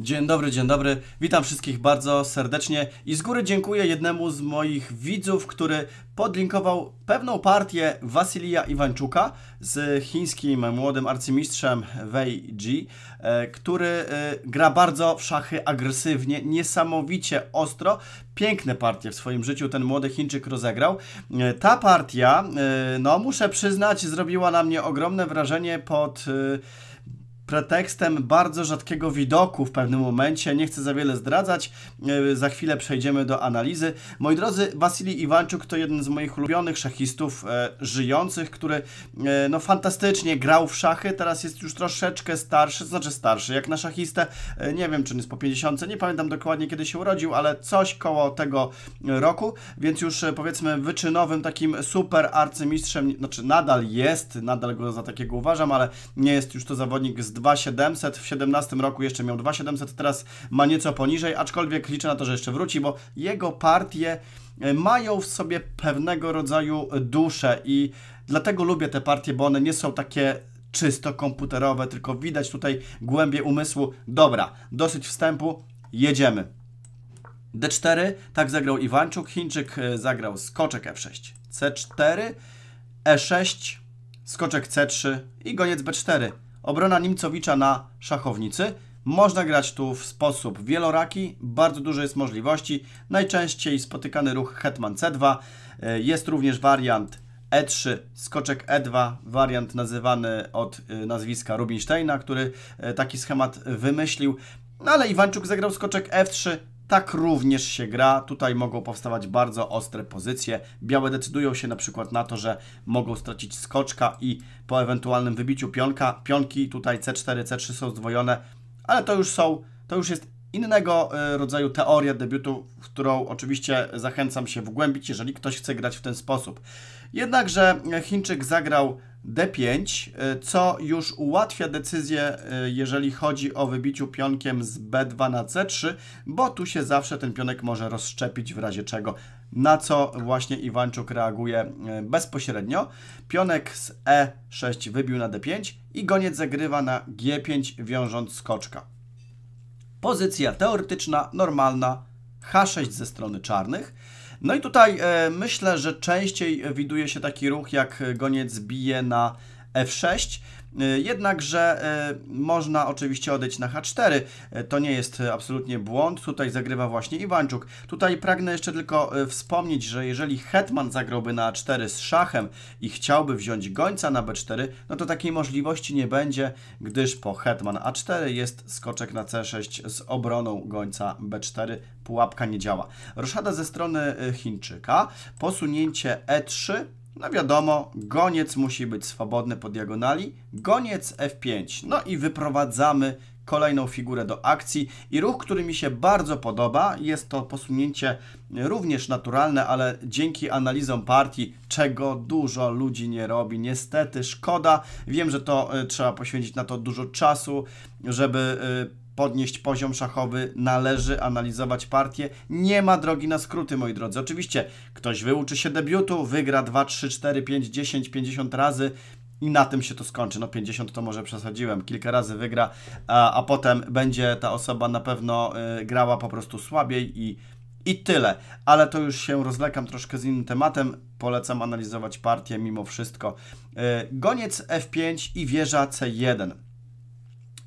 Dzień dobry, dzień dobry. Witam wszystkich bardzo serdecznie i z góry dziękuję jednemu z moich widzów, który podlinkował pewną partię Wasilija Iwańczuka z chińskim młodym arcymistrzem Wei Ji, e, który e, gra bardzo w szachy agresywnie, niesamowicie ostro. Piękne partie w swoim życiu ten młody Chińczyk rozegrał. E, ta partia, no muszę przyznać, zrobiła na mnie ogromne wrażenie pod pretekstem bardzo rzadkiego widoku w pewnym momencie. Nie chcę za wiele zdradzać, e, za chwilę przejdziemy do analizy. Moi drodzy, Wasili Iwanczuk to jeden z moich ulubionych szachistów e, żyjących, który e, no, fantastycznie grał w szachy, teraz jest już troszeczkę starszy, znaczy starszy, jak na szachistę, nie wiem czy on jest po 50, nie pamiętam dokładnie kiedy się urodził, ale coś koło tego roku, więc już powiedzmy wyczynowym takim super arcymistrzem, znaczy nadal jest, nadal go za takiego uważam, ale nie jest już to zawodnik z 2700, w 17 roku jeszcze miał 2700, teraz ma nieco poniżej, aczkolwiek liczę na to, że jeszcze wróci, bo jego partie e, mają w sobie pewnego rodzaju duszę i dlatego lubię te partie, bo one nie są takie czysto komputerowe, tylko widać tutaj głębie umysłu. Dobra, dosyć wstępu, jedziemy. D4, tak zagrał Iwańczuk, Chińczyk e, zagrał skoczek F6, C4, E6, skoczek C3 i goniec B4. Obrona Nimcowicza na szachownicy. Można grać tu w sposób wieloraki, bardzo dużo jest możliwości. Najczęściej spotykany ruch hetman c2. E, jest również wariant e3, skoczek e2, wariant nazywany od e, nazwiska Rubinsteina, który e, taki schemat wymyślił. No ale Iwańczuk zagrał skoczek f3, tak również się gra. Tutaj mogą powstawać bardzo ostre pozycje. Białe decydują się na przykład na to, że mogą stracić skoczka i po ewentualnym wybiciu pionka, pionki tutaj C4, C3 są zdwojone, ale to już są, to już jest innego e, rodzaju teoria debiutu, w którą oczywiście zachęcam się wgłębić, jeżeli ktoś chce grać w ten sposób. Jednakże Chińczyk zagrał D5, y, co już ułatwia decyzję, y, jeżeli chodzi o wybiciu pionkiem z B2 na C3, bo tu się zawsze ten pionek może rozszczepić w razie czego, na co właśnie Iwanczuk reaguje y, bezpośrednio. Pionek z E6 wybił na D5 i goniec zagrywa na G5 wiążąc skoczka. Pozycja teoretyczna, normalna, H6 ze strony czarnych. No i tutaj e, myślę, że częściej widuje się taki ruch, jak goniec bije na F6. E, jednakże e, można oczywiście odejść na H4, e, to nie jest absolutnie błąd, tutaj zagrywa właśnie Iwańczuk. Tutaj pragnę jeszcze tylko wspomnieć, że jeżeli hetman zagrałby na A4 z szachem i chciałby wziąć gońca na B4, no to takiej możliwości nie będzie, gdyż po hetman A4 jest skoczek na C6 z obroną gońca B4, pułapka nie działa. Roszada ze strony Chińczyka, posunięcie E3, no wiadomo, goniec musi być swobodny po diagonali, goniec F5. No i wyprowadzamy kolejną figurę do akcji i ruch, który mi się bardzo podoba, jest to posunięcie również naturalne, ale dzięki analizom partii, czego dużo ludzi nie robi. Niestety szkoda, wiem, że to y, trzeba poświęcić na to dużo czasu, żeby y, podnieść poziom szachowy, należy analizować partię. Nie ma drogi na skróty, moi drodzy. Oczywiście ktoś wyuczy się debiutu, wygra 2, 3, 4, 5, 10, 50 razy i na tym się to skończy. No 50 to może przesadziłem, kilka razy wygra, a, a potem będzie ta osoba na pewno y, grała po prostu słabiej i i tyle, ale to już się rozlekam troszkę z innym tematem. Polecam analizować partię mimo wszystko. Y, goniec F5 i wieża C1.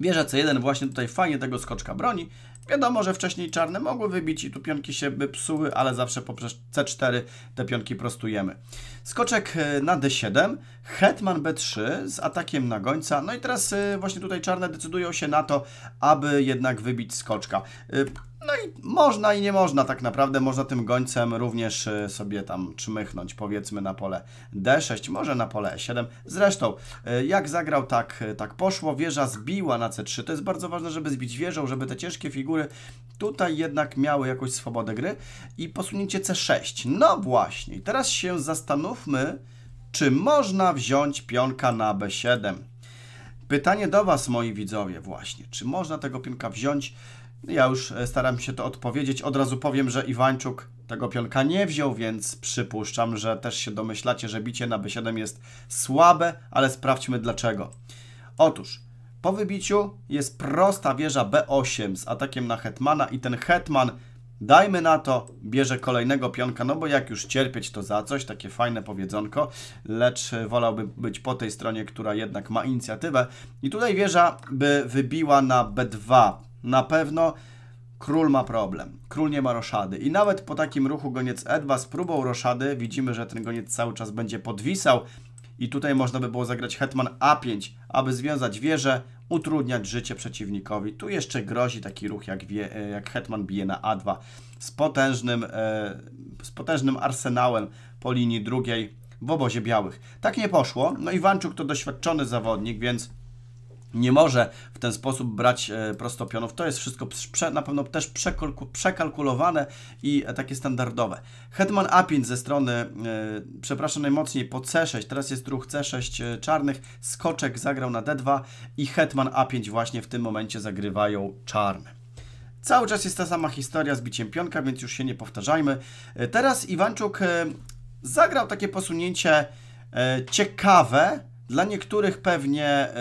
Wieża C1 właśnie tutaj fajnie tego skoczka broni. Wiadomo, że wcześniej czarne mogły wybić i tu pionki się by psuły, ale zawsze poprzez C4 te pionki prostujemy. Skoczek e, na D7, hetman B3 z atakiem na gońca. No i teraz e, właśnie tutaj czarne decydują się na to, aby jednak wybić skoczka. E, no i można i nie można tak naprawdę, można tym gońcem również y, sobie tam czmychnąć, powiedzmy na pole D6, może na pole E7. Zresztą, y, jak zagrał, tak, y, tak poszło, wieża zbiła na C3, to jest bardzo ważne, żeby zbić wieżą, żeby te ciężkie figury tutaj jednak miały jakąś swobodę gry i posunięcie C6. No właśnie, teraz się zastanówmy, czy można wziąć pionka na B7. Pytanie do Was, moi widzowie, właśnie, czy można tego pionka wziąć ja już e, staram się to odpowiedzieć. Od razu powiem, że Iwańczuk tego pionka nie wziął, więc przypuszczam, że też się domyślacie, że bicie na B7 jest słabe, ale sprawdźmy dlaczego. Otóż po wybiciu jest prosta wieża B8 z atakiem na hetmana i ten hetman, dajmy na to, bierze kolejnego pionka, no bo jak już cierpieć to za coś, takie fajne powiedzonko, lecz e, wolałbym być po tej stronie, która jednak ma inicjatywę. I tutaj wieża by wybiła na B2, na pewno król ma problem. Król nie ma roszady. I nawet po takim ruchu goniec Edwa z próbą roszady widzimy, że ten goniec cały czas będzie podwisał. I tutaj można by było zagrać hetman A5, aby związać wieżę, utrudniać życie przeciwnikowi. Tu jeszcze grozi taki ruch, jak, wie, e, jak hetman bije na A2 z potężnym, e, z potężnym arsenałem po linii drugiej w obozie białych. Tak nie poszło. No i Wanczuk to doświadczony zawodnik, więc nie może w ten sposób brać e, prostopionów. To jest wszystko na pewno też przekalkulowane i e, takie standardowe. Hetman A5 ze strony, e, przepraszam najmocniej, po C6, teraz jest ruch C6 czarnych, skoczek zagrał na D2 i Hetman A5 właśnie w tym momencie zagrywają czarne. Cały czas jest ta sama historia z biciem pionka, więc już się nie powtarzajmy. Teraz Iwanczuk zagrał takie posunięcie ciekawe, dla niektórych pewnie y,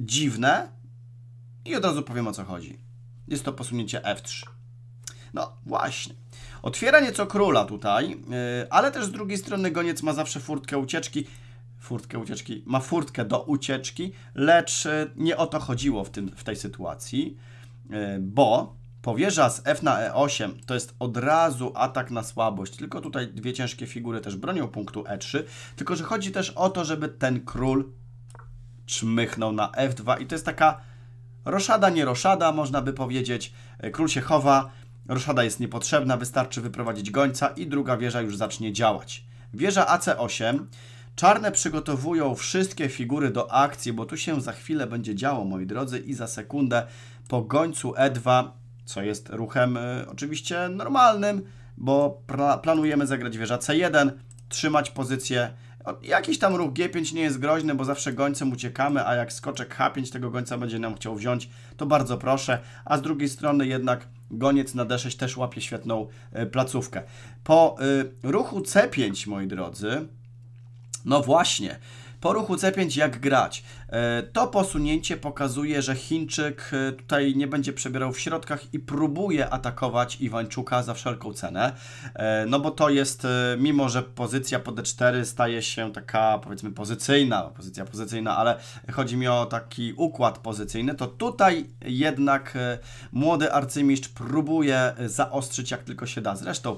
dziwne i od razu powiem o co chodzi. Jest to posunięcie F3. No właśnie. Otwiera nieco króla tutaj, y, ale też z drugiej strony goniec ma zawsze furtkę ucieczki. Furtkę ucieczki, ma furtkę do ucieczki, lecz y, nie o to chodziło w, tym, w tej sytuacji, y, bo powierza z F na E8, to jest od razu atak na słabość, tylko tutaj dwie ciężkie figury też bronią punktu E3, tylko że chodzi też o to, żeby ten król czmychnął na F2 i to jest taka roszada, nie roszada, można by powiedzieć, e, król się chowa, roszada jest niepotrzebna, wystarczy wyprowadzić gońca i druga wieża już zacznie działać. Wieża AC8, Czarne przygotowują wszystkie figury do akcji, bo tu się za chwilę będzie działo, moi drodzy, i za sekundę po gońcu E2 co jest ruchem y, oczywiście normalnym, bo planujemy zagrać wieża C1, trzymać pozycję. Jakiś tam ruch G5 nie jest groźny, bo zawsze gońcem uciekamy, a jak skoczek H5 tego gońca będzie nam chciał wziąć, to bardzo proszę. A z drugiej strony jednak goniec na D6 też łapie świetną y, placówkę. Po y, ruchu C5, moi drodzy, no właśnie, po ruchu C5 jak grać? E, to posunięcie pokazuje, że Chińczyk e, tutaj nie będzie przebierał w środkach i próbuje atakować Iwańczuka za wszelką cenę, e, no bo to jest, mimo że pozycja po D4 staje się taka powiedzmy pozycyjna, pozycja pozycyjna, ale chodzi mi o taki układ pozycyjny, to tutaj jednak młody arcymistrz próbuje zaostrzyć jak tylko się da. Zresztą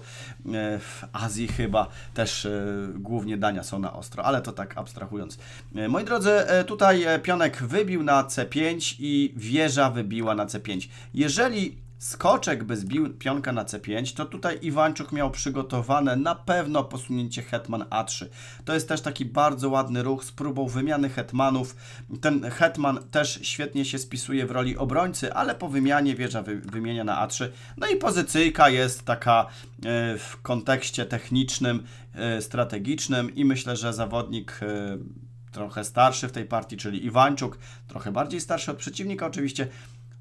w Azji chyba też głównie dania są na ostro, ale to tak abstrahując. E, moi drodzy, e, tutaj e, pionek wybił na C5 i wieża wybiła na C5. Jeżeli skoczek by zbił pionka na C5, to tutaj Iwańczuk miał przygotowane na pewno posunięcie hetman A3. To jest też taki bardzo ładny ruch z próbą wymiany hetmanów. Ten hetman też świetnie się spisuje w roli obrońcy, ale po wymianie wieża wy wymienia na A3. No i pozycyjka jest taka w kontekście technicznym, strategicznym i myślę, że zawodnik trochę starszy w tej partii, czyli Iwańczuk, trochę bardziej starszy od przeciwnika oczywiście,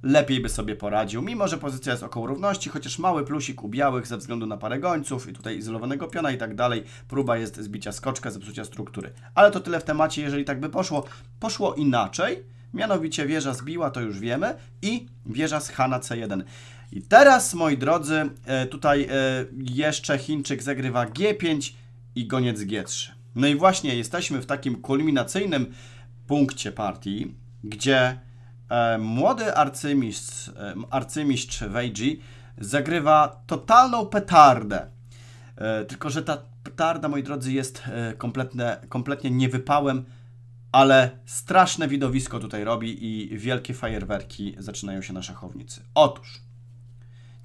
lepiej by sobie poradził, mimo że pozycja jest około równości, chociaż mały plusik u białych ze względu na parę gońców i tutaj izolowanego piona i tak dalej. Próba jest zbicia skoczka, zepsucia struktury. Ale to tyle w temacie, jeżeli tak by poszło. Poszło inaczej, mianowicie wieża zbiła, to już wiemy, i wieża z Hana C1. I teraz, moi drodzy, e, tutaj e, jeszcze Chińczyk zagrywa G5 i goniec G3. No i właśnie jesteśmy w takim kulminacyjnym punkcie partii, gdzie e, młody arcymistrz, e, arcymistrz zagrywa totalną petardę. E, tylko, że ta petarda, moi drodzy, jest e, kompletne, kompletnie niewypałem, ale straszne widowisko tutaj robi i wielkie fajerwerki zaczynają się na szachownicy. Otóż,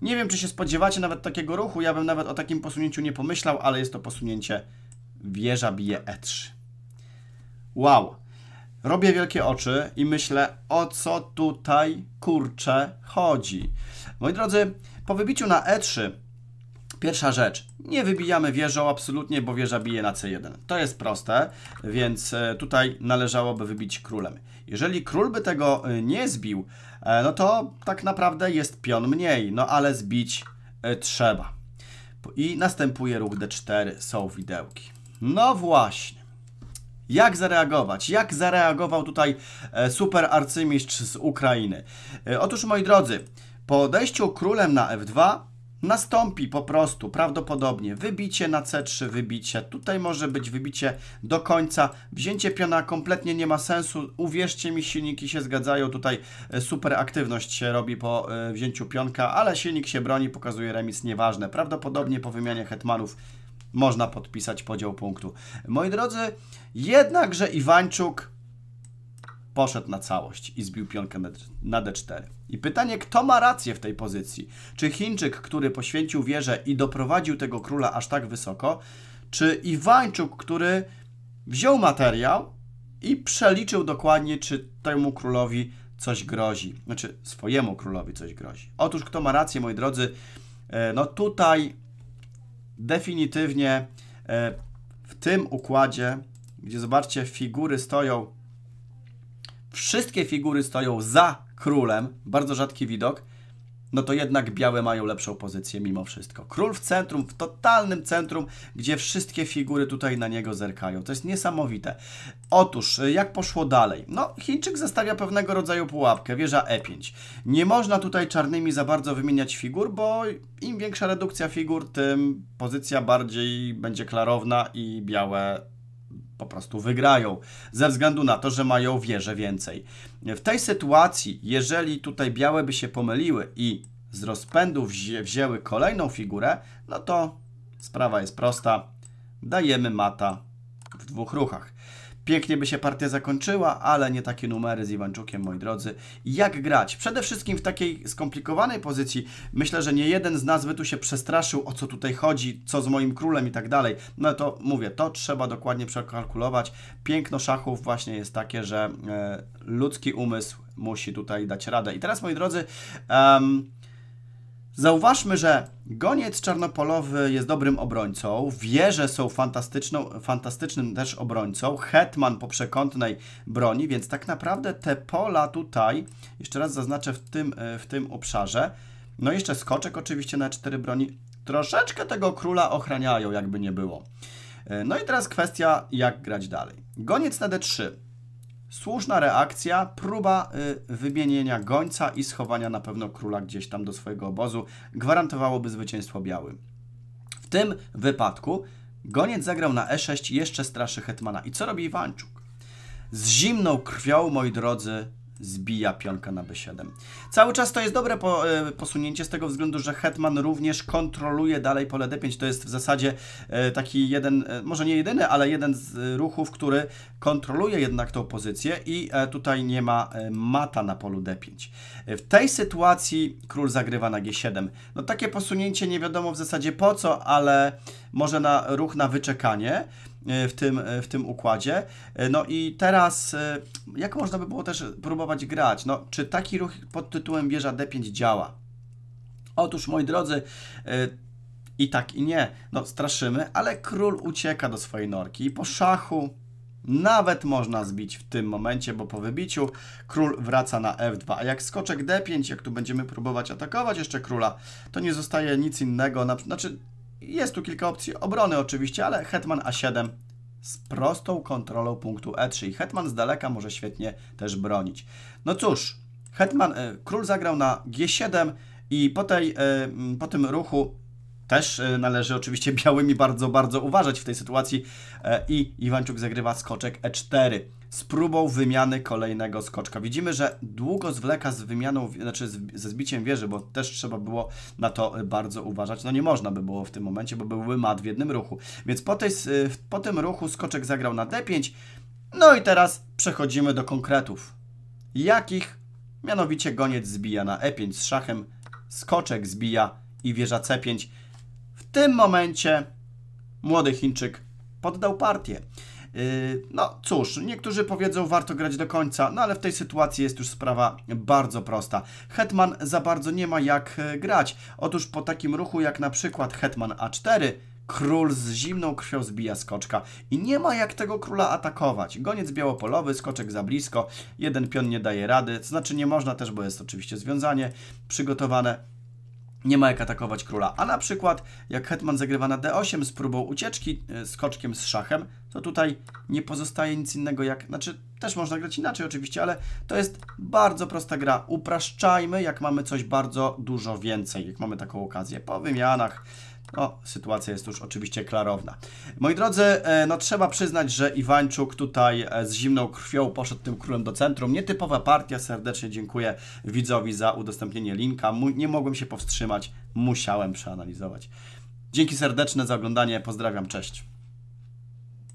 nie wiem, czy się spodziewacie nawet takiego ruchu, ja bym nawet o takim posunięciu nie pomyślał, ale jest to posunięcie Wieża bije E3. Wow. Robię wielkie oczy i myślę, o co tutaj kurcze chodzi. Moi drodzy, po wybiciu na E3, pierwsza rzecz, nie wybijamy wieżą absolutnie, bo wieża bije na C1. To jest proste, więc e, tutaj należałoby wybić królem. Jeżeli król by tego e, nie zbił, e, no to tak naprawdę jest pion mniej, no ale zbić trzeba. I następuje ruch D4, są widełki. No właśnie. Jak zareagować? Jak zareagował tutaj e, super arcymistrz z Ukrainy? E, otóż, moi drodzy, po odejściu królem na f2 nastąpi po prostu prawdopodobnie wybicie na c3, wybicie. Tutaj może być wybicie do końca. Wzięcie piona kompletnie nie ma sensu. Uwierzcie mi, silniki się zgadzają. Tutaj e, super aktywność się robi po wzięciu pionka, ale silnik się broni, pokazuje remis, nieważne. Prawdopodobnie po wymianie hetmanów można podpisać podział punktu. Moi drodzy, jednakże Iwańczuk poszedł na całość i zbił pionkę na D4. I pytanie, kto ma rację w tej pozycji? Czy Chińczyk, który poświęcił wieżę i doprowadził tego króla aż tak wysoko, czy Iwańczuk, który wziął materiał i przeliczył dokładnie, czy temu królowi coś grozi. Znaczy, swojemu królowi coś grozi. Otóż, kto ma rację, moi drodzy, e, no tutaj definitywnie e, w tym układzie, gdzie zobaczcie, figury stoją, wszystkie figury stoją za królem, bardzo rzadki widok, no to jednak białe mają lepszą pozycję mimo wszystko. Król w centrum, w totalnym centrum, gdzie wszystkie figury tutaj na niego zerkają. To jest niesamowite. Otóż, y, jak poszło dalej? No, Chińczyk zostawia pewnego rodzaju pułapkę, wieża E5. Nie można tutaj czarnymi za bardzo wymieniać figur, bo im większa redukcja figur, tym pozycja bardziej będzie klarowna i białe po prostu wygrają, ze względu na to, że mają wieżę więcej. W tej sytuacji, jeżeli tutaj białe by się pomyliły i z rozpędu wzię wzięły kolejną figurę, no to sprawa jest prosta. Dajemy mata w dwóch ruchach. Pięknie by się partia zakończyła, ale nie takie numery z Iwanczukiem, moi drodzy. Jak grać? Przede wszystkim w takiej skomplikowanej pozycji. Myślę, że nie jeden z nas by tu się przestraszył, o co tutaj chodzi, co z moim królem i tak dalej. No to mówię, to trzeba dokładnie przekalkulować. Piękno szachów właśnie jest takie, że e, ludzki umysł musi tutaj dać radę. I teraz, moi drodzy... Um, Zauważmy, że goniec czarnopolowy jest dobrym obrońcą, wieże są fantastyczną, fantastycznym też obrońcą, hetman po przekątnej broni, więc tak naprawdę te pola tutaj, jeszcze raz zaznaczę w tym, e, w tym obszarze, no jeszcze skoczek oczywiście na cztery broni, troszeczkę tego króla ochraniają, jakby nie było. E, no i teraz kwestia, jak grać dalej. Goniec na d3. Słuszna reakcja, próba y, wymienienia gońca i schowania na pewno króla gdzieś tam do swojego obozu gwarantowałoby zwycięstwo białym. W tym wypadku goniec zagrał na e6, jeszcze straszy hetmana. I co robi Iwanczuk? Z zimną krwią, moi drodzy, zbija pionka na b7. Cały czas to jest dobre po, e, posunięcie z tego względu, że hetman również kontroluje dalej pole d5. To jest w zasadzie e, taki jeden, e, może nie jedyny, ale jeden z ruchów, który kontroluje jednak tą pozycję i tutaj nie ma mata na polu d5. W tej sytuacji król zagrywa na g7. No takie posunięcie nie wiadomo w zasadzie po co, ale może na ruch na wyczekanie. E, w tym, e, w tym układzie. E, no i teraz, jak można by było też próbować grać? No, czy taki ruch pod tytułem wieża D5 działa? Otóż, moi drodzy, i tak i nie. No, straszymy, ale król ucieka do swojej norki i po szachu nawet można zbić w tym momencie, bo po wybiciu król wraca na f2. A jak skoczek d5, jak tu będziemy próbować atakować jeszcze króla, to nie zostaje nic innego, na, znaczy jest tu kilka opcji obrony oczywiście, ale hetman a7 z prostą kontrolą punktu e3 i hetman z daleka może świetnie też bronić. No cóż, hetman, e, król zagrał na g7 i po, tej, e, po tym ruchu też e, należy oczywiście białymi bardzo, bardzo uważać w tej sytuacji i Iwańczuk zagrywa skoczek e4 z próbą wymiany kolejnego skoczka. Widzimy, że długo zwleka z wymianą, znaczy ze zbiciem wieży, bo też trzeba było na to bardzo uważać. No nie można by było w tym momencie, bo byłby mat w jednym ruchu. Więc po, tej, y, po tym ruchu skoczek zagrał na D5. No i teraz przechodzimy do konkretów. Jakich? Mianowicie goniec zbija na E5 z szachem, skoczek zbija i wieża C5. W tym momencie młody Chińczyk poddał partię. Yy, no cóż, niektórzy powiedzą, warto grać do końca, no ale w tej sytuacji jest już sprawa bardzo prosta. Hetman za bardzo nie ma jak e, grać. Otóż po takim ruchu jak na przykład Hetman A4, Król z zimną krwią zbija skoczka i nie ma jak tego króla atakować. Goniec białopolowy, skoczek za blisko, jeden pion nie daje rady, to znaczy nie można też, bo jest oczywiście związanie przygotowane. Nie ma jak atakować króla, a na przykład jak hetman zagrywa na d8 z próbą ucieczki, e, skoczkiem z szachem, to tutaj nie pozostaje nic innego jak, znaczy też można grać inaczej oczywiście, ale to jest bardzo prosta gra. Upraszczajmy, jak mamy coś bardzo dużo więcej, jak mamy taką okazję po wymianach. No, sytuacja jest już oczywiście klarowna. Moi drodzy, e, no trzeba przyznać, że Iwańczuk tutaj e, z zimną krwią poszedł tym królem do centrum. Nietypowa partia, serdecznie dziękuję widzowi za udostępnienie linka. Nie mogłem się powstrzymać, musiałem przeanalizować. Dzięki serdeczne za oglądanie, pozdrawiam, cześć.